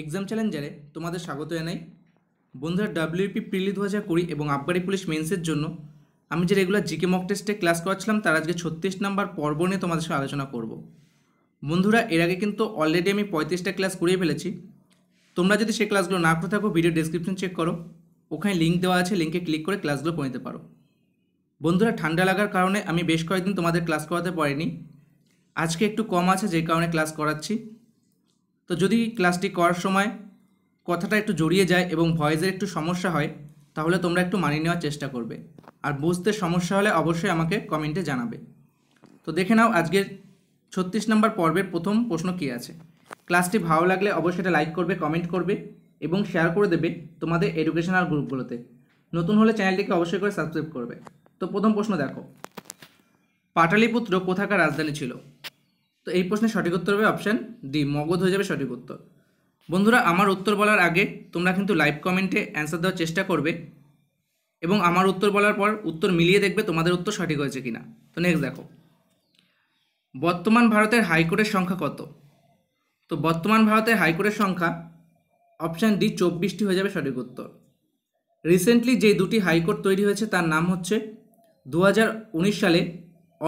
exam চ্যালেঞ্জারে তোমাদের স্বাগত জানাই বন্ধুরা ডাব্লিউপি প্রিলি দু হাজার কুড়ি এবং আব্বারি পুলিশ মেন্সের জন্য আমি যে রেগুলার জিকে মক টেস্টে ক্লাস করাচ্ছিলাম তার আজকে ছত্রিশ নাম্বার পর্ব নিয়ে তোমাদের সঙ্গে আলোচনা করব বন্ধুরা এর আগে কিন্তু অলরেডি আমি পঁয়ত্রিশটা ক্লাস করিয়ে ফেলেছি তোমরা যদি সে ক্লাসগুলো না করে থাকো ভিডিও ডিসক্রিপশন চেক করো ওখানে লিঙ্ক দেওয়া আছে লিঙ্কে ক্লিক করে ক্লাসগুলো করে নিতে পারো বন্ধুরা ঠান্ডা লাগার কারণে আমি বেশ কয়েকদিন তোমাদের ক্লাস করাতে পারিনি আজকে একটু কম আছে যে কারণে ক্লাস করাচ্ছি তো যদি ক্লাসটি করার সময় কথাটা একটু জড়িয়ে যায় এবং ভয়েসের একটু সমস্যা হয় তাহলে তোমরা একটু মানিয়ে নেওয়ার চেষ্টা করবে আর বুঝতে সমস্যা হলে অবশ্যই আমাকে কমেন্টে জানাবে তো দেখে নাও আজকের ছত্রিশ নম্বর পর্বের প্রথম প্রশ্ন কী আছে ক্লাসটি ভালো লাগলে অবশ্যই এটা লাইক করবে কমেন্ট করবে এবং শেয়ার করে দেবে তোমাদের এডুকেশনাল গ্রুপগুলোতে নতুন হলে চ্যানেলটিকে অবশ্যই করে সাবস্ক্রাইব করবে তো প্রথম প্রশ্ন দেখো পাটালিপুত্র কোথাকার রাজধানী ছিল তো এই প্রশ্নের সঠিক উত্তর হবে অপশান ডি মগধ হয়ে যাবে সঠিক উত্তর বন্ধুরা আমার উত্তর বলার আগে তোমরা কিন্তু লাইভ কমেন্টে অ্যান্সার দেওয়ার চেষ্টা করবে এবং আমার উত্তর বলার পর উত্তর মিলিয়ে দেখবে তোমাদের উত্তর সঠিক হয়েছে কিনা তো নেক্সট দেখো বর্তমান ভারতের হাইকোর্টের সংখ্যা কত তো বর্তমান ভারতের হাইকোর্টের সংখ্যা অপশান ডি চব্বিশটি হয়ে যাবে সঠিক উত্তর রিসেন্টলি যে দুটি হাইকোর্ট তৈরি হয়েছে তার নাম হচ্ছে দু সালে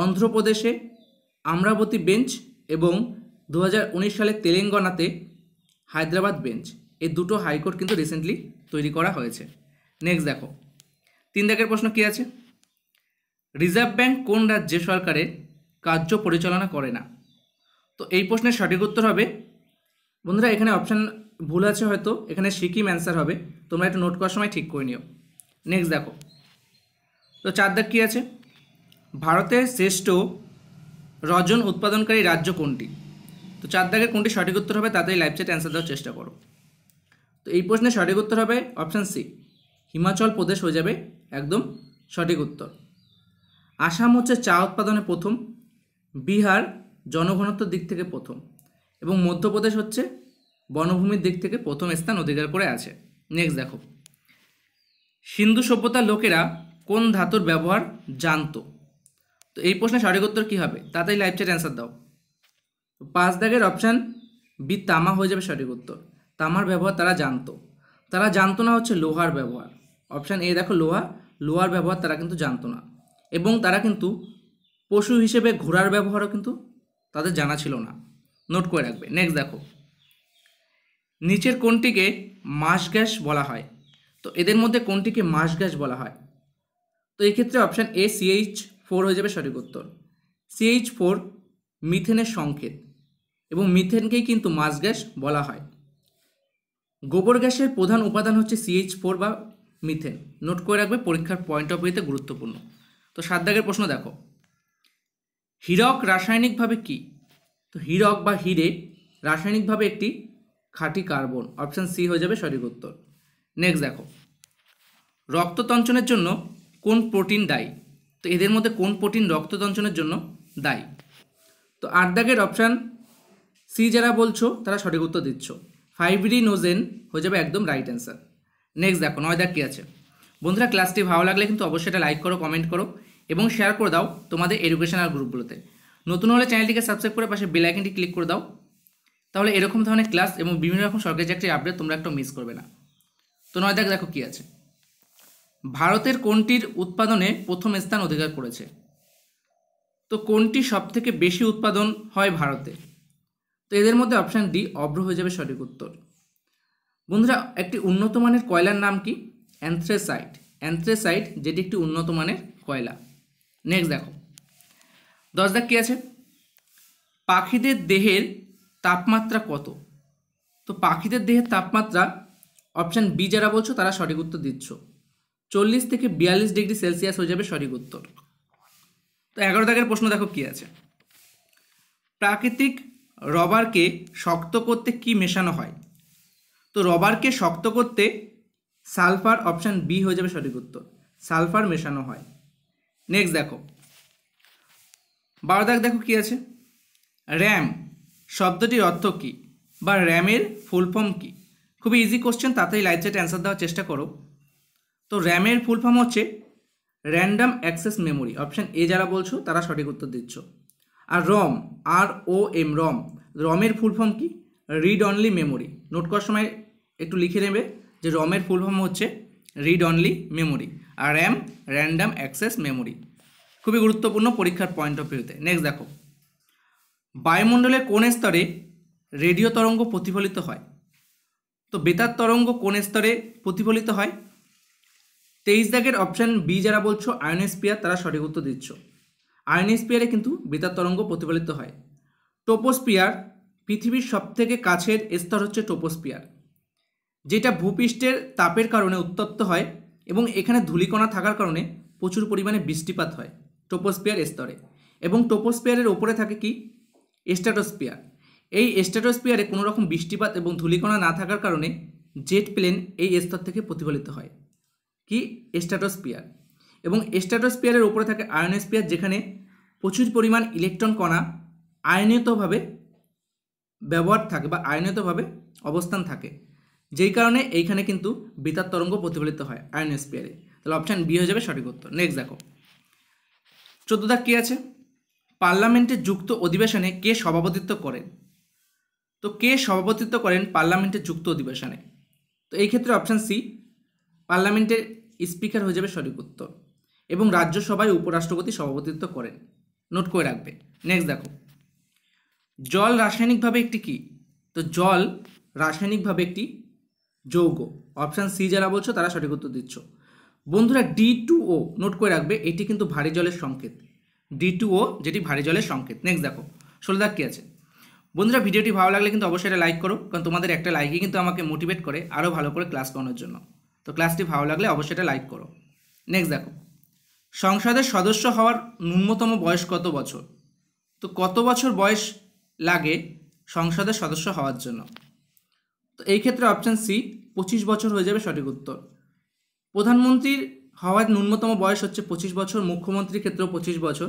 অন্ধ্রপ্রদেশে আমরাবতী বেঞ্চ এবং দু হাজার সালে তেলেঙ্গানাতে হায়দ্রাবাদ বেঞ্চ এই দুটো হাইকোর্ট কিন্তু রিসেন্টলি তৈরি করা হয়েছে নেক্সট দেখো তিন দেখের প্রশ্ন কী আছে রিজার্ভ ব্যাঙ্ক কোন রাজ্যে সরকারের কার্য পরিচালনা করে না তো এই প্রশ্নের সঠিক উত্তর হবে বন্ধুরা এখানে অপশান ভুল আছে হয়তো এখানে সিকিম অ্যান্সার হবে তোমরা একটু নোট করার সময় ঠিক করে নিও নেক্সট দেখো তো চার দাগ কী আছে ভারতের শ্রেষ্ঠ রজন উৎপাদনকারী রাজ্য কোনটি তো চার দাগের কোনটি সঠিক উত্তর হবে তাতেই লাইভ চ্যাট অ্যান্সার দেওয়ার চেষ্টা করো তো এই প্রশ্নের সঠিক উত্তর হবে অপশান সি হিমাচল প্রদেশ হয়ে যাবে একদম সঠিক উত্তর আসাম হচ্ছে চা উৎপাদনে প্রথম বিহার জনঘনত্বর দিক থেকে প্রথম এবং মধ্যপ্রদেশ হচ্ছে বনভূমির দিক থেকে প্রথম স্থান অধিকার করে আছে নেক্সট দেখো সিন্ধু সভ্যতার লোকেরা কোন ধাতুর ব্যবহার জানতো তো এই প্রশ্নের সঠিক উত্তর কী হবে তাড়াতাড়ি লাইভ চ্যাট অ্যান্সার দাও পাঁচ দাগের অপশান বি তামা হয়ে যাবে সঠিক উত্তর তামার ব্যবহার তারা জানতো তারা জানতো না হচ্ছে লোহার ব্যবহার অপশান এ দেখো লোহা লোহার ব্যবহার তারা কিন্তু জানতো না এবং তারা কিন্তু পশু হিসেবে ঘোড়ার ব্যবহারও কিন্তু তাদের জানা ছিল না নোট করে রাখবে নেক্সট দেখো নিচের কোনটিকে মাস গ্যাস বলা হয় তো এদের মধ্যে কোনটিকে মাস গ্যাস বলা হয় তো এক্ষেত্রে অপশান এ সিএইচ ফোর হয়ে যাবে সঠিক উত্তর সিএইচ ফোর মিথেনের সংকেত এবং মিথেনকেই কিন্তু মাস গ্যাস বলা হয় গোবর গ্যাসের প্রধান উপাদান হচ্ছে সিএইচ ফোর বা মিথেন নোট করে রাখবে পরীক্ষার পয়েন্ট অফ ভিউতে গুরুত্বপূর্ণ তো সাত দাগের প্রশ্ন দেখো হীরক রাসায়নিকভাবে কি তো হীরক বা হিরে রাসায়নিকভাবে একটি খাঁটি কার্বন অপশান সি হয়ে যাবে সঠিক উত্তর নেক্সট দেখো তঞ্চনের জন্য কোন প্রোটিন দায়ী তো এদের মধ্যে কোন প্রোটিন রক্তদঞ্চনের জন্য দায়ী তো আট দাগের অপশান সি যারা বলছো তারা সঠিক উত্তর দিচ্ছ নোজেন হয়ে যাবে একদম রাইট অ্যান্সার নেক্সট দেখো নয় দাগ কী আছে বন্ধুরা ক্লাসটি ভালো লাগলে কিন্তু অবশ্যই এটা লাইক করো কমেন্ট করো এবং শেয়ার করে দাও তোমাদের এডুকেশনাল গ্রুপগুলোতে নতুন হলে চ্যানেলটিকে সাবস্ক্রাইব করে পাশে বেলাইকনটি ক্লিক করে দাও তাহলে এরকম ধরনের ক্লাস এবং বিভিন্ন রকম সরকারি চাকরির আপডেট তোমরা একটু মিস করবে না তো নয় দেখ দেখো কী আছে ভারতের কোনটির উৎপাদনে প্রথম স্থান অধিকার করেছে তো কোনটি সবথেকে বেশি উৎপাদন হয় ভারতে তো এদের মধ্যে অপশান ডি অভ্র হয়ে যাবে সঠিক উত্তর বন্ধুরা একটি উন্নত মানের কয়লার নাম কি অ্যান্থ্রেসাইট অ্যান্থ্রেসাইট যেটি একটি উন্নত মানের কয়লা নেক্সট দেখো দশ দাগ কী আছে পাখিদের দেহের তাপমাত্রা কত তো পাখিদের দেহের তাপমাত্রা অপশান বি যারা বলছো তারা সঠিক উত্তর দিচ্ছ চল্লিশ থেকে বিয়াল্লিশ ডিগ্রি সেলসিয়াস হয়ে যাবে সঠিক উত্তর তো এগারো দাগের প্রশ্ন দেখো কি আছে প্রাকৃতিক রবারকে শক্ত করতে কি মেশানো হয় তো রবারকে শক্ত করতে সালফার অপশান বি হয়ে যাবে সঠিক উত্তর সালফার মেশানো হয় নেক্সট দেখো বারো দাগ দেখো কি আছে র্যাম শব্দটির অর্থ কী বা র্যামের ফুল ফর্ম কী খুবই ইজি কোশ্চেন তাড়াতাড়ি লাইভ চ্যাট অ্যান্সার দেওয়ার চেষ্টা করো তো র্যামের ফুল ফর্ম হচ্ছে random access memory option A যারা বলছো তারা সঠিক উত্তর দিচ্ছ আর ROM R O M ROM রমের ফুল ফর্ম কি রিড অনলি মেমোরি নোট করার সময় একটু লিখে নেবে যে রমের ফুল ফর্ম হচ্ছে রিড অনলি মেমোরি আর র্যাম র্যান্ডাম অ্যাক্সেস মেমোরি খুবই গুরুত্বপূর্ণ পরীক্ষার পয়েন্ট অফ ভিউতে নেক্সট দেখো বায়ুমণ্ডলের কোন স্তরে রেডিও তরঙ্গ প্রতিফলিত হয় তো বেতার তরঙ্গ কোন স্তরে প্রতিফলিত হয় তেইশ দাগের অপশান বি যারা বলছো আয়নেস্পিয়ার তারা সঠিক উত্তর দিচ্ছ আয়নেস্পিয়ারে কিন্তু বেতার তরঙ্গ প্রতিফলিত হয় টোপোস্পিয়ার পৃথিবীর সবথেকে কাছের স্তর হচ্ছে টোপোস্পিয়ার যেটা ভূপৃষ্ঠের তাপের কারণে উত্তপ্ত হয় এবং এখানে ধূলিকণা থাকার কারণে প্রচুর পরিমাণে বৃষ্টিপাত হয় টোপোস্পিয়ার স্তরে এবং টোপোস্পিয়ারের ওপরে থাকে কি স্ট্যাটোস্পিয়ার এই স্ট্যাটোস্পিয়ারে কোনো রকম বৃষ্টিপাত এবং ধূলিকণা না থাকার কারণে জেট প্লেন এই স্তর থেকে প্রতিফলিত হয় কি স্ট্যাটোস্পিয়ার এবং স্ট্যাটোস্পিয়ারের উপরে থাকে আয়নোস্পিয়ার যেখানে প্রচুর পরিমাণ ইলেকট্রন কণা আয়নিতভাবে ব্যবহার থাকে বা আয়নিতভাবে অবস্থান থাকে যেই কারণে এইখানে কিন্তু বেতার তরঙ্গ প্রতিফলিত হয় আয়নোস্পিয়ারে তাহলে অপশান বি হয়ে যাবে সঠিক উত্তর নেক্সট দেখো চোদ্দ কী আছে পার্লামেন্টে যুক্ত অধিবেশনে কে সভাপতিত্ব করেন তো কে সভাপতিত্ব করেন পার্লামেন্টে যুক্ত অধিবেশনে তো এই ক্ষেত্রে অপশান সি পার্লামেন্টের স্পিকার হয়ে যাবে সঠিক উত্তর এবং রাজ্যসভায় উপরাষ্ট্রপতি সভাপতিত্ব করেন নোট করে রাখবে নেক্সট দেখো জল রাসায়নিকভাবে একটি কি তো জল রাসায়নিকভাবে একটি যৌগ অপশান সি যারা বলছো তারা সঠিক উত্তর দিচ্ছ বন্ধুরা ডি টু ও নোট করে রাখবে এটি কিন্তু ভারী জলের সংকেত ডি টু ও যেটি ভারী জলের সংকেত নেক্সট দেখো ষোলো দাগ কী আছে বন্ধুরা ভিডিওটি ভালো লাগলে কিন্তু অবশ্যই লাইক করো কারণ তোমাদের একটা লাইকই কিন্তু আমাকে মোটিভেট করে আরও ভালো করে ক্লাস করানোর জন্য তো ক্লাসটি ভালো লাগলে অবশ্যই এটা লাইক করো নেক্সট দেখো সংসদের সদস্য হওয়ার ন্যূনতম বয়স কত বছর তো কত বছর বয়স লাগে সংসদের সদস্য হওয়ার জন্য তো এই ক্ষেত্রে অপশান সি পঁচিশ বছর হয়ে যাবে সঠিক উত্তর প্রধানমন্ত্রীর হওয়ার ন্যূনতম বয়স হচ্ছে পঁচিশ বছর মুখ্যমন্ত্রীর ক্ষেত্রেও পঁচিশ বছর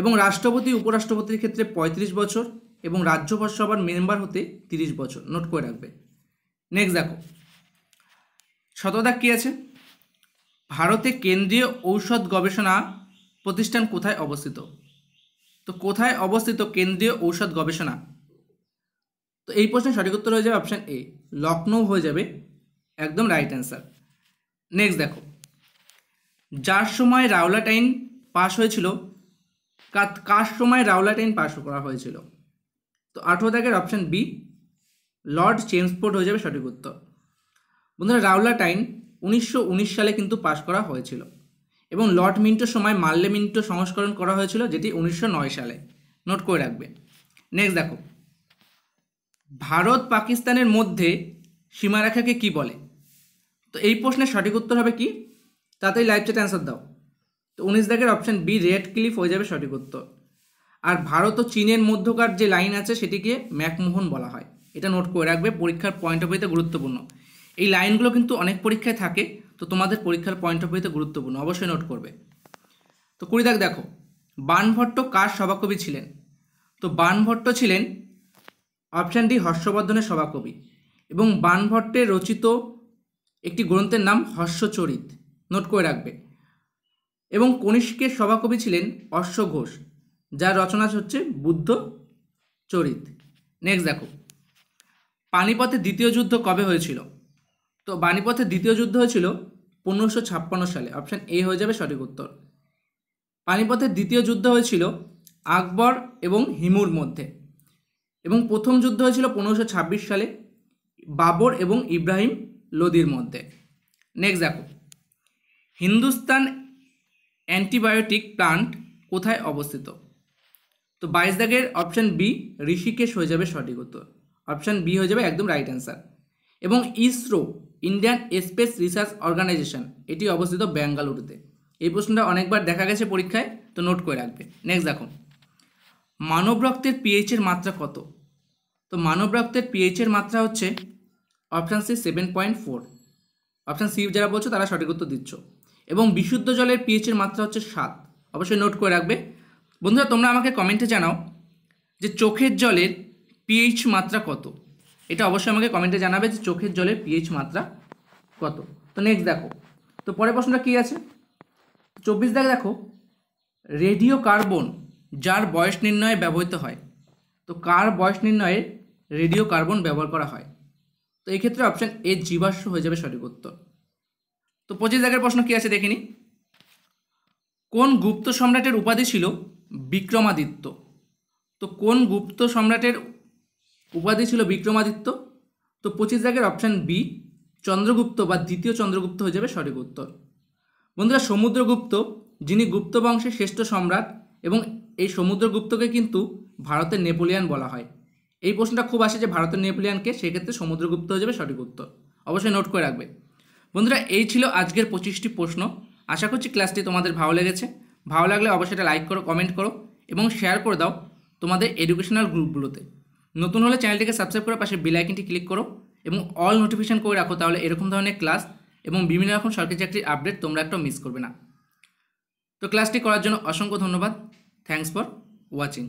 এবং রাষ্ট্রপতি উপরাষ্ট্রপতির ক্ষেত্রে ৩৫ বছর এবং রাজ্যসভার মেম্বার হতে ৩০ বছর নোট করে রাখবে নেক্সট দেখো শতদাগ কী আছে ভারতে কেন্দ্রীয় ঔষধ গবেষণা প্রতিষ্ঠান কোথায় অবস্থিত তো কোথায় অবস্থিত কেন্দ্রীয় ঔষধ গবেষণা তো এই প্রশ্নের সঠিক উত্তর হয়ে যাবে অপশান এ লখনৌ হয়ে যাবে একদম রাইট অ্যান্সার নেক্সট দেখো যার সময় রাওলাট আইন পাশ হয়েছিল কার সময় রাওলাট টাইন পাশ করা হয়েছিল তো আঠেরো দাগের অপশান বি লর্ড চেমসফোর্ড হয়ে যাবে সঠিক উত্তর বন্ধুরা রাউলা আইন উনিশশো সালে কিন্তু পাশ করা হয়েছিল এবং লর্ড মিন্টোর সময় মাল্লে মিন্টো সংস্করণ করা হয়েছিল যেটি উনিশশো সালে নোট করে রাখবে নেক্সট দেখো ভারত পাকিস্তানের মধ্যে সীমারেখাকে কি বলে তো এই প্রশ্নের সঠিক উত্তর হবে কি তাতেই লাইভ চ্যাট অ্যান্সার দাও তো উনিশ দাগের অপশান বি রেড ক্লিফ হয়ে যাবে সঠিক উত্তর আর ভারত ও চীনের মধ্যকার যে লাইন আছে সেটিকে ম্যাকমোহন বলা হয় এটা নোট করে রাখবে পরীক্ষার পয়েন্ট অফ ভিউতে গুরুত্বপূর্ণ এই লাইনগুলো কিন্তু অনেক পরীক্ষায় থাকে তো তোমাদের পরীক্ষার পয়েন্ট অফ ভিউতে গুরুত্বপূর্ণ অবশ্যই নোট করবে তো কুড়ি দাগ দেখো বানভট্ট কার সভাকবি ছিলেন তো বানভট্ট ছিলেন অপশান ডি হর্ষবর্ধনের সভাকবি এবং বানভট্টের রচিত একটি গ্রন্থের নাম হর্ষচরিত নোট করে রাখবে এবং কনিষ্কের সভাকবি ছিলেন অশ্ব ঘোষ যার রচনা হচ্ছে বুদ্ধ চরিত নেক্সট দেখো পানিপথে দ্বিতীয় যুদ্ধ কবে হয়েছিল তো বাণীপথের দ্বিতীয় যুদ্ধ হয়েছিল পনেরোশো ছাপ্পান্ন সালে অপশান এ হয়ে যাবে সঠিক উত্তর পানিপথের দ্বিতীয় যুদ্ধ হয়েছিল আকবর এবং হিমুর মধ্যে এবং প্রথম যুদ্ধ হয়েছিল পনেরোশো ছাব্বিশ সালে বাবর এবং ইব্রাহিম লোদির মধ্যে নেক্সট দেখো হিন্দুস্তান অ্যান্টিবায়োটিক প্লান্ট কোথায় অবস্থিত তো বাইশ দাগের অপশান বি ঋষিকেশ হয়ে যাবে সঠিক উত্তর অপশান বি হয়ে যাবে একদম রাইট অ্যান্সার এবং ISRO Indian Space Research Organisation এটি অবস্থিত বেঙ্গালুরুতে এই প্রশ্নটা অনেকবার দেখা গেছে পরীক্ষায় তো নোট করে রাখবে নেক্সট দেখো মানব রক্তের পিএইচের মাত্রা কত তো মানব রক্তের পিএইচের মাত্রা হচ্ছে option C seven point four option C যারা বলছো তারা সঠিক উত্তর দিচ্ছ এবং বিশুদ্ধ জলের পিএইচের মাত্রা হচ্ছে সাত অবশ্যই নোট করে রাখবে বন্ধুরা তোমরা আমাকে কমেন্টে জানাও যে চোখের জলের পিএইচ মাত্রা কত এটা অবশ্যই আমাকে কমেন্টে জানাবে যে চোখের জলের পিএইচ মাত্রা কত তো নেক্সট দেখো তো পরের প্রশ্নটা কী আছে চব্বিশ দাগ দেখো রেডিও কার্বন যার বয়স নির্ণয়ে ব্যবহৃত হয় তো কার বয়স নির্ণয়ে রেডিও কার্বন ব্যবহার করা হয় তো এই ক্ষেত্রে অপশান এ জীবাশ্ম হয়ে যাবে সঠিক উত্তর তো পঁচিশ দাগের প্রশ্ন কী আছে দেখিনি কোন গুপ্ত সম্রাটের উপাধি ছিল বিক্রমাদিত্য তো কোন গুপ্ত সম্রাটের উপাধি ছিল বিক্রমাদিত্য তো পঁচিশ দাগের অপশান বি চন্দ্রগুপ্ত বা দ্বিতীয় চন্দ্রগুপ্ত হয়ে যাবে সঠিক উত্তর বন্ধুরা সমুদ্রগুপ্ত যিনি গুপ্ত বংশের শ্রেষ্ঠ সম্রাট এবং এই সমুদ্রগুপ্তকে কিন্তু ভারতের নেপোলিয়ান বলা হয় এই প্রশ্নটা খুব আসে যে ভারতের নেপোলিয়ানকে সেক্ষেত্রে সমুদ্রগুপ্ত হয়ে যাবে সঠিক উত্তর অবশ্যই নোট করে রাখবে বন্ধুরা এই ছিল আজকের পঁচিশটি প্রশ্ন আশা করছি ক্লাসটি তোমাদের ভালো লেগেছে ভালো লাগলে অবশ্যই লাইক করো কমেন্ট করো এবং শেয়ার করে দাও তোমাদের এডুকেশনাল গ্রুপগুলোতে নতুন হলে চ্যানেলটিকে সাবস্ক্রাইব করে পাশে আইকনটি ক্লিক করো এবং অল নোটিফিকেশান করে রাখো তাহলে এরকম ধরনের ক্লাস এবং বিভিন্ন রকম সরকারি চাকরির আপডেট তোমরা একটা মিস করবে না তো ক্লাসটি করার জন্য অসংখ্য ধন্যবাদ থ্যাংকস ফর ওয়াচিং